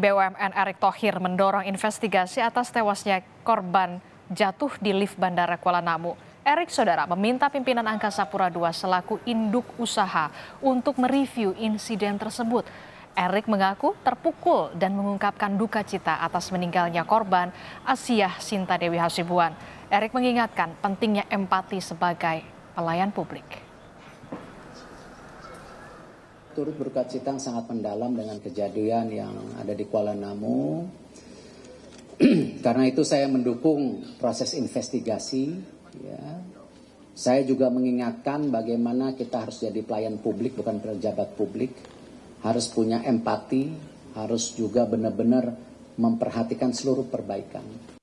BUMN Erick Thohir mendorong investigasi atas tewasnya korban jatuh di lift Bandara Kuala Namu. Erick Saudara meminta pimpinan Angkasa Pura II selaku induk usaha untuk mereview insiden tersebut. Erick mengaku terpukul dan mengungkapkan duka cita atas meninggalnya korban Asiah Sinta Dewi Hasibuan. Erick mengingatkan pentingnya empati sebagai pelayan publik turut berkat cita sangat mendalam dengan kejadian yang ada di Kuala Namu. Karena itu saya mendukung proses investigasi. Ya. Saya juga mengingatkan bagaimana kita harus jadi pelayan publik, bukan pejabat publik. Harus punya empati, harus juga benar-benar memperhatikan seluruh perbaikan.